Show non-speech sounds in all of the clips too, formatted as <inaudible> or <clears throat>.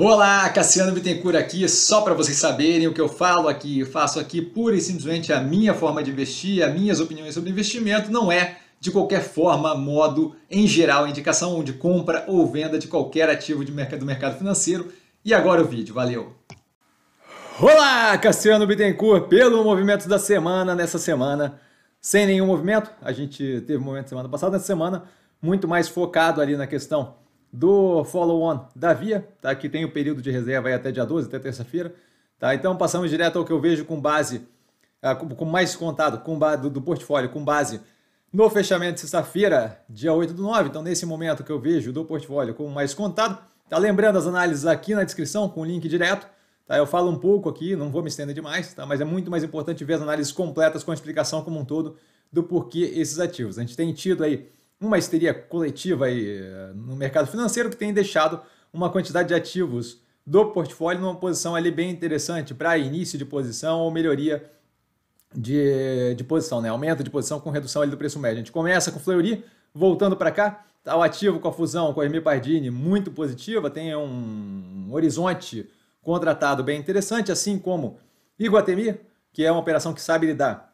Olá, Cassiano Bittencourt aqui, só para vocês saberem o que eu falo aqui, eu faço aqui pura e simplesmente a minha forma de investir, as minhas opiniões sobre investimento, não é de qualquer forma, modo, em geral, indicação de compra ou venda de qualquer ativo de mercado, do mercado financeiro. E agora o vídeo, valeu! Olá, Cassiano Bittencourt, pelo movimento da semana, nessa semana, sem nenhum movimento, a gente teve um movimento semana passada, nessa semana, muito mais focado ali na questão do follow-on da Via, tá? que tem o período de reserva aí até dia 12, até terça-feira. Tá? Então passamos direto ao que eu vejo com base, ah, com mais contado com base do, do portfólio, com base no fechamento de sexta-feira, dia 8 do 9. Então, nesse momento que eu vejo do portfólio com mais contado, tá lembrando as análises aqui na descrição com o link direto. Tá? Eu falo um pouco aqui, não vou me estender demais, tá? mas é muito mais importante ver as análises completas com a explicação como um todo do porquê esses ativos. A gente tem tido aí uma histeria coletiva aí eh, no mercado financeiro que tem deixado uma quantidade de ativos do portfólio numa posição ali bem interessante para início de posição ou melhoria de, de posição, né? Aumento de posição com redução ali do preço médio. A gente começa com Fleury, voltando para cá, tá o ativo com a fusão com a Hermie Pardini muito positiva, tem um horizonte contratado bem interessante, assim como Iguatemi, que é uma operação que sabe lidar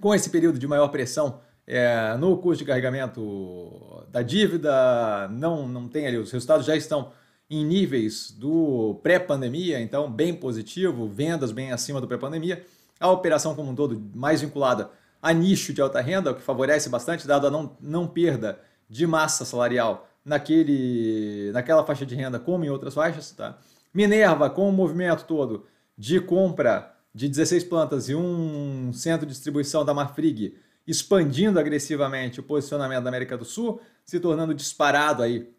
com esse período de maior pressão é, no custo de carregamento da dívida, não, não tem ali, os resultados já estão em níveis do pré-pandemia, então bem positivo, vendas bem acima do pré-pandemia. A operação como um todo mais vinculada a nicho de alta renda, o que favorece bastante, dado a não, não perda de massa salarial naquele, naquela faixa de renda como em outras faixas. Tá? Minerva, com o movimento todo de compra de 16 plantas e um centro de distribuição da Marfrig, expandindo agressivamente o posicionamento da América do Sul, se tornando disparado aí,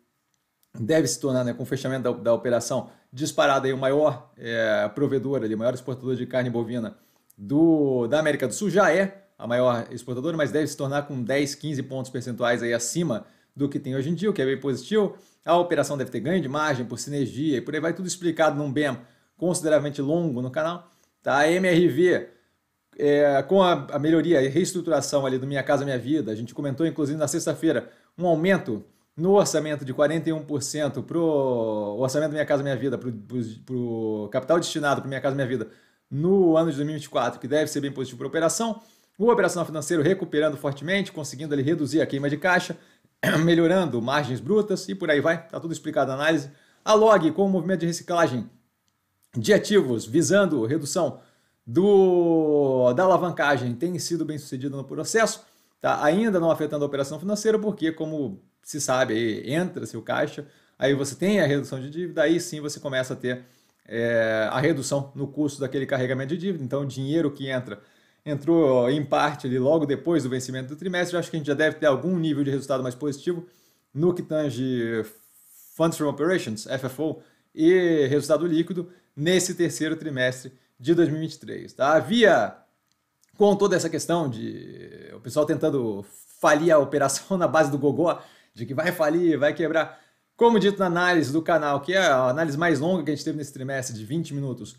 deve se tornar, né, com o fechamento da, da operação, disparado aí o maior é, provedor, o maior exportador de carne bovina do, da América do Sul, já é a maior exportadora, mas deve se tornar com 10, 15 pontos percentuais aí acima do que tem hoje em dia, o que é bem positivo. A operação deve ter ganho de margem por sinergia e por aí vai, tudo explicado num BEM consideravelmente longo no canal. Tá? A MRV é, com a, a, melhoria e reestruturação ali do Minha Casa Minha Vida, a gente comentou inclusive na sexta-feira um aumento no orçamento de 41% para o orçamento Minha Casa Minha Vida, para o capital destinado para Minha Casa Minha Vida no ano de 2024, que deve ser bem positivo para a operação. O operacional financeiro recuperando fortemente, conseguindo ali reduzir a queima de caixa, <clears throat> melhorando margens brutas e por aí vai, está tudo explicado na análise. A log com o movimento de reciclagem de ativos visando redução do, da alavancagem tem sido bem sucedida no processo, tá? ainda não afetando a operação financeira, porque, como se sabe, entra-se o caixa, aí você tem a redução de dívida, aí sim você começa a ter é, a redução no custo daquele carregamento de dívida. Então, o dinheiro que entra entrou em parte ali logo depois do vencimento do trimestre. Eu acho que a gente já deve ter algum nível de resultado mais positivo no que tange Funds from Operations, FFO, e resultado líquido nesse terceiro trimestre de 2023. Tá? Havia, com toda essa questão de o pessoal tentando falir a operação <laughs> na base do gogó, de que vai falir, vai quebrar. Como dito na análise do canal, que é a análise mais longa que a gente teve nesse trimestre, de 20 minutos,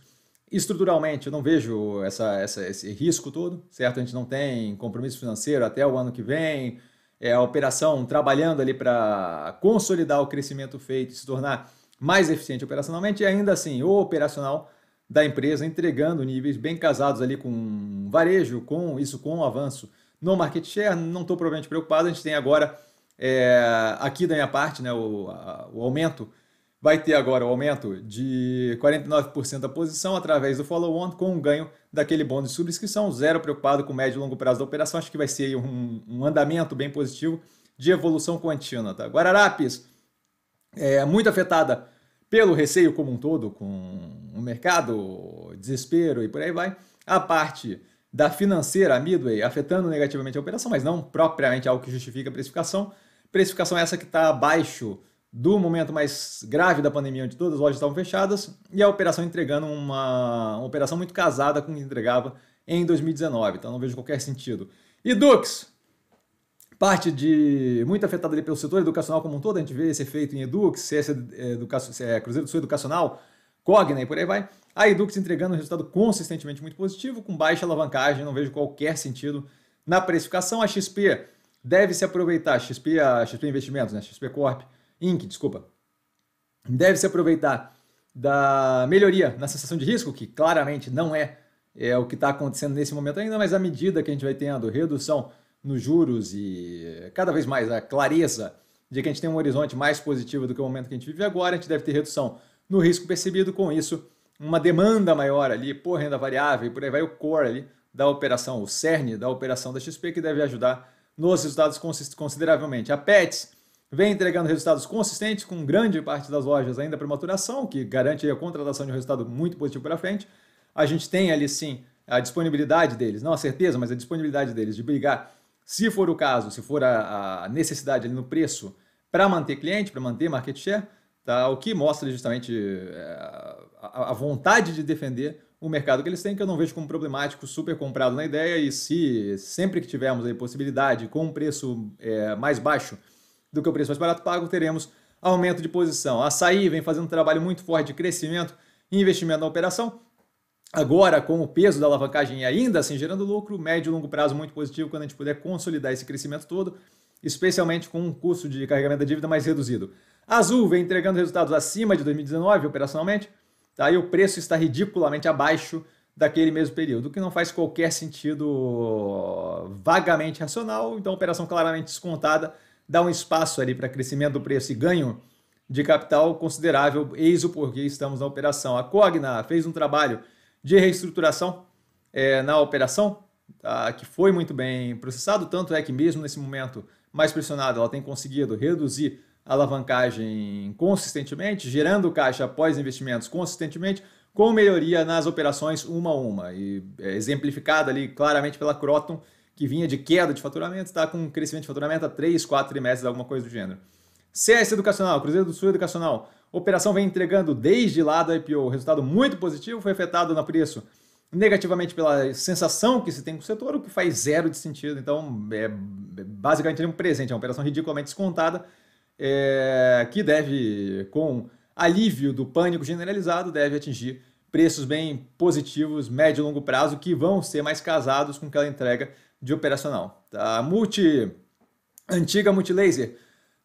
estruturalmente eu não vejo essa, essa, esse risco todo, certo? A gente não tem compromisso financeiro até o ano que vem, é a operação trabalhando ali para consolidar o crescimento feito e se tornar mais eficiente operacionalmente, e ainda assim, o operacional da empresa, entregando níveis bem casados ali com varejo, com isso, com o avanço no market share. Não estou provavelmente preocupado. A gente tem agora, é, aqui da minha parte, né, o, a, o aumento. Vai ter agora o aumento de 49% da posição através do follow-on, com o ganho daquele bônus de subscrição. Zero preocupado com o médio e longo prazo da operação. Acho que vai ser um, um andamento bem positivo de evolução contínua. Tá? Guararapes, é, muito afetada pelo receio como um todo com o mercado, desespero e por aí vai, a parte da financeira, Midway, afetando negativamente a operação, mas não propriamente algo que justifica a precificação. Precificação é essa que está abaixo do momento mais grave da pandemia, onde todas as lojas estavam fechadas, e a operação entregando uma, uma operação muito casada com o que entregava em 2019. Então não vejo qualquer sentido. E Dux, parte de muito afetada ali pelo setor educacional como um todo, a gente vê esse efeito em Edux, CS é é, educa é, Cruzeiro do Sul Educacional, Cogna e por aí vai. A Edux entregando um resultado consistentemente muito positivo, com baixa alavancagem, não vejo qualquer sentido na precificação. A XP deve se aproveitar, XP, a XP Investimentos, né? XP Corp, Inc., desculpa, deve se aproveitar da melhoria na sensação de risco, que claramente não é, é o que está acontecendo nesse momento ainda, mas à medida que a gente vai tendo redução nos juros e cada vez mais a clareza de que a gente tem um horizonte mais positivo do que o momento que a gente vive agora, a gente deve ter redução no risco percebido, com isso, uma demanda maior ali por renda variável e por aí vai o core ali da operação, o cerne da operação da XP, que deve ajudar nos resultados consideravelmente. A Pets vem entregando resultados consistentes, com grande parte das lojas ainda para maturação, que garante a contratação de um resultado muito positivo para frente. A gente tem ali sim a disponibilidade deles, não a certeza, mas a disponibilidade deles de brigar se for o caso, se for a, a necessidade ali no preço para manter cliente, para manter market share, tá? o que mostra justamente eh, a, a vontade de defender o mercado que eles têm, que eu não vejo como problemático, super comprado na ideia, e se sempre que tivermos a possibilidade, com um preço é, mais baixo do que o preço mais barato pago, teremos aumento de posição. A açaí vem fazendo um trabalho muito forte de crescimento e investimento na operação, agora com o peso da alavancagem e ainda assim gerando lucro, médio e longo prazo muito positivo quando a gente puder consolidar esse crescimento todo, especialmente com um custo de carregamento da dívida mais reduzido. Azul vem entregando resultados acima de 2019 operacionalmente, tá? e o preço está ridiculamente abaixo daquele mesmo período, o que não faz qualquer sentido vagamente racional, então operação claramente descontada dá um espaço ali para crescimento do preço e ganho de capital considerável, eis o porquê estamos na operação. A Cogna fez um trabalho de reestruturação é, na operação, tá, que foi muito bem processado, tanto é que mesmo nesse momento mais pressionado, ela tem conseguido reduzir a alavancagem consistentemente, gerando caixa após investimentos consistentemente, com melhoria nas operações uma a uma. E é exemplificado ali claramente pela Croton, que vinha de queda de faturamento, está com crescimento de faturamento a 3, 4 trimestres, alguma coisa do gênero. CS Educacional, Cruzeiro do Sul Educacional, operação vem entregando desde lá da IPO resultado muito positivo, foi afetado no preço negativamente pela sensação que se tem com o setor, o que faz zero de sentido. Então, é, é basicamente um presente, é uma operação ridiculamente descontada, é, que deve, com alívio do pânico generalizado, deve atingir preços bem positivos, médio e longo prazo, que vão ser mais casados com aquela entrega de operacional. Tá? A multi, antiga Multilaser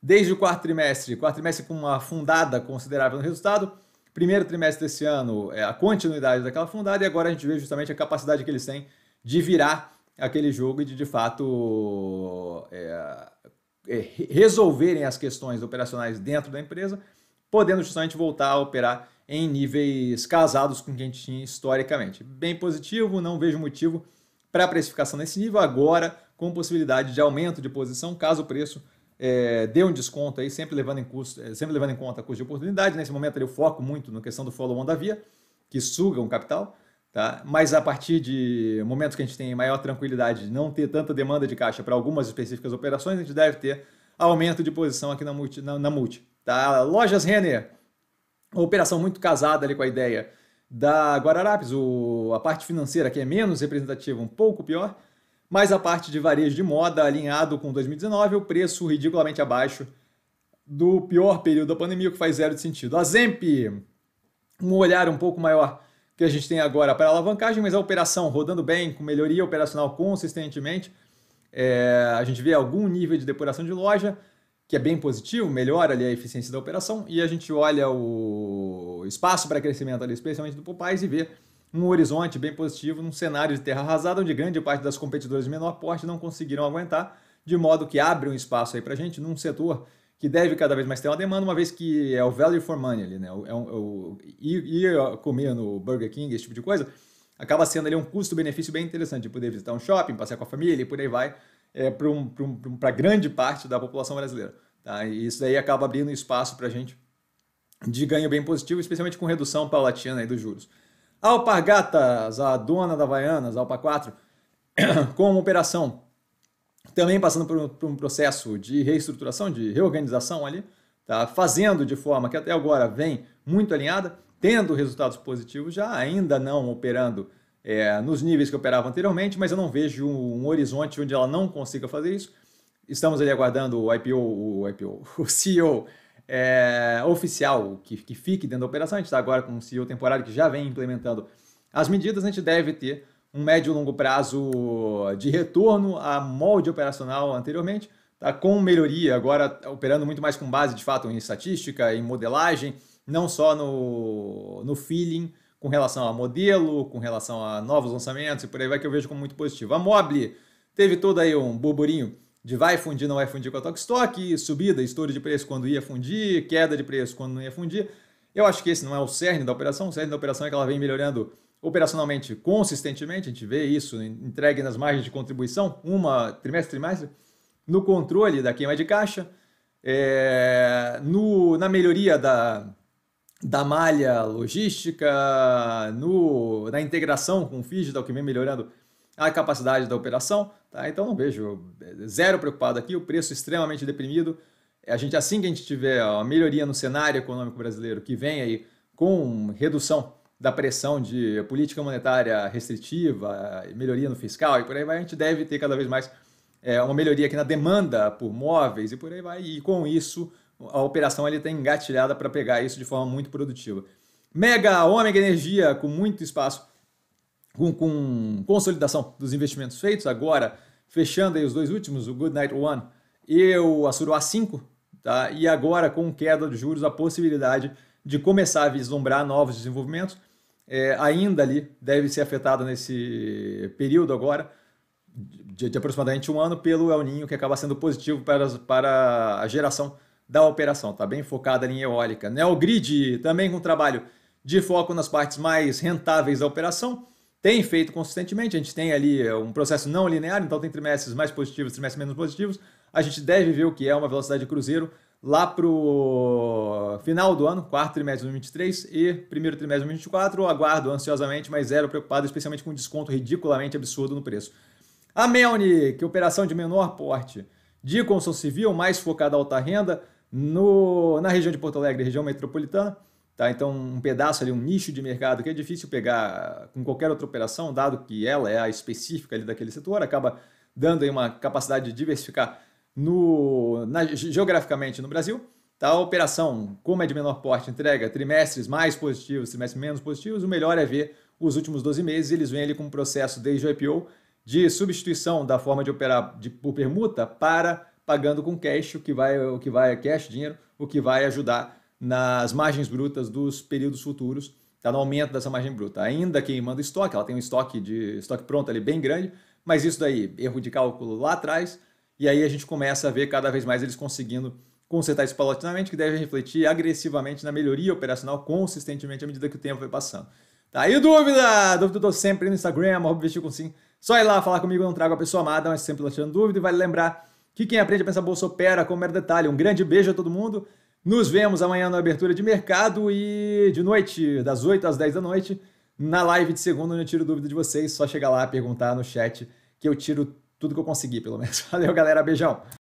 desde o quarto trimestre, quarto trimestre com uma fundada considerável no resultado, primeiro trimestre desse ano é a continuidade daquela fundada e agora a gente vê justamente a capacidade que eles têm de virar aquele jogo e de de fato é, é, resolverem as questões operacionais dentro da empresa, podendo justamente voltar a operar em níveis casados com o que a gente tinha historicamente. Bem positivo, não vejo motivo para a precificação nesse nível agora, com possibilidade de aumento de posição caso o preço é, dê um desconto aí, sempre levando, em custo, é, sempre levando em conta custo de oportunidade. Nesse momento eu foco muito na questão do follow-on da via, que suga um capital. Tá? Mas a partir de momentos que a gente tem maior tranquilidade de não ter tanta demanda de caixa para algumas específicas operações, a gente deve ter aumento de posição aqui na multi. Na, na multi tá? Lojas Renner, operação muito casada ali com a ideia da Guararapes, o, a parte financeira que é menos representativa, um pouco pior, mas a parte de varejo de moda, alinhado com 2019, o preço ridiculamente abaixo do pior período da pandemia, o que faz zero de sentido. A Zemp, um olhar um pouco maior que a gente tem agora para a alavancagem, mas a operação rodando bem, com melhoria operacional consistentemente. É, a gente vê algum nível de depuração de loja, que é bem positivo, melhora ali a eficiência da operação, e a gente olha o espaço para crescimento ali, especialmente do Popais, e vê um horizonte bem positivo num cenário de terra arrasada, onde grande parte das competidoras de menor porte não conseguiram aguentar, de modo que abre um espaço aí para a gente num setor que deve cada vez mais ter uma demanda, uma vez que é o value for money ali, né? É um, é ir, um, comer no Burger King, esse tipo de coisa, acaba sendo ali um custo-benefício bem interessante de poder visitar um shopping, passear com a família e por aí vai, é, para um, um, grande parte da população brasileira. Tá? E isso aí acaba abrindo espaço para a gente de ganho bem positivo, especialmente com redução paulatina aí dos juros. Alpargatas, a dona da Havaianas, Alpa 4, <coughs> com uma operação também passando por um, por um processo de reestruturação, de reorganização ali, tá? fazendo de forma que até agora vem muito alinhada, tendo resultados positivos já, ainda não operando é, nos níveis que operava anteriormente, mas eu não vejo um, um, horizonte onde ela não consiga fazer isso. Estamos ali aguardando o IPO, o IPO, o CEO <laughs> é, oficial que, que fique dentro da operação, a gente está agora com um CEO temporário que já vem implementando as medidas, a gente deve ter um médio e longo prazo de retorno a molde operacional anteriormente, tá com melhoria, agora operando muito mais com base de fato em estatística, em modelagem, não só no, no feeling com relação a modelo, com relação a novos lançamentos e por aí vai que eu vejo como muito positivo. A Mobile teve todo aí um burburinho de vai fundir, não vai fundir com a Tokstok, subida, estouro de preço quando ia fundir, queda de preço quando não ia fundir. Eu acho que esse não é o cerne da operação. O cerne da operação é que ela vem melhorando operacionalmente consistentemente. A gente vê isso entregue nas margens de contribuição, uma trimestre, trimestre, no controle da queima de caixa, é, no, na melhoria da, da malha logística, no, na integração com o Digital, que vem melhorando a capacidade da operação. Tá? Então não vejo eh, zero preocupado aqui, o preço extremamente deprimido. É, a gente, assim que a gente tiver a melhoria no cenário econômico brasileiro que vem aí com redução da pressão de política monetária restritiva, melhoria no fiscal e por aí vai, a gente deve ter cada vez mais é, uma melhoria aqui na demanda por móveis e por aí vai. E com isso, a operação ele está engatilhada para pegar isso de forma muito produtiva. Mega, Ômega Energia, com muito espaço com, com consolidação dos investimentos feitos, agora fechando aí os dois últimos, o Goodnight One e o Assuruá 5, tá? e agora com queda de juros, a possibilidade de começar a vislumbrar novos desenvolvimentos, é, ainda ali deve ser afetada nesse período agora, de, de, aproximadamente um ano, pelo El Ninho, que acaba sendo positivo para, para a geração da operação, tá bem focada em eólica. Neogrid também com trabalho de foco nas partes mais rentáveis da operação, tem feito consistentemente. A gente tem ali é, um processo não linear, então tem trimestres mais positivos, trimestres menos positivos. A gente deve ver o que é uma velocidade de cruzeiro lá para o final do ano, quarto trimestre de 2023 e primeiro trimestre de 2024. Aguardo ansiosamente, mas zero preocupado, especialmente com um desconto ridiculamente absurdo no preço. A Melni, que é operação de menor porte de construção civil, mais focada à alta renda, no, na região de Porto Alegre, região metropolitana. Tá? Então, um pedaço ali, um nicho de mercado que é difícil pegar com qualquer outra operação, dado que ela é a específica ali daquele setor, acaba dando aí uma capacidade de diversificar no, na, geograficamente no Brasil. Tá? A operação, como é de menor porte, entrega trimestres mais positivos, trimestres menos positivos, o melhor é ver os últimos 12 meses, eles vêm ali com um processo desde o IPO de substituição da forma de operar de, por permuta para pagando com cash, o que vai, o que vai é cash, dinheiro, o que vai ajudar nas margens brutas dos períodos futuros, tá no aumento dessa margem bruta. Ainda queimando estoque, ela tem um estoque de estoque pronto ali bem grande, mas isso daí, erro de cálculo lá atrás, e aí a gente começa a ver cada vez mais eles conseguindo consertar isso paulatinamente, que deve refletir agressivamente na melhoria operacional consistentemente à medida que o tempo vai passando. Tá, aí dúvida? Dúvida eu tô sempre no Instagram, vestir com sim. Só ir lá falar comigo, eu não trago a pessoa amada, mas sempre tirando dúvida. E vale lembrar que quem aprende a pensar bolsa opera, como mero detalhe. Um grande beijo a todo mundo. Nos vemos amanhã na abertura de mercado e de noite, das 8 às 10 da noite, na live de segunda, onde eu tiro dúvida de vocês. Só chegar lá, perguntar no chat, que eu tiro tudo que eu conseguir, pelo menos. <laughs> Valeu, galera. Beijão.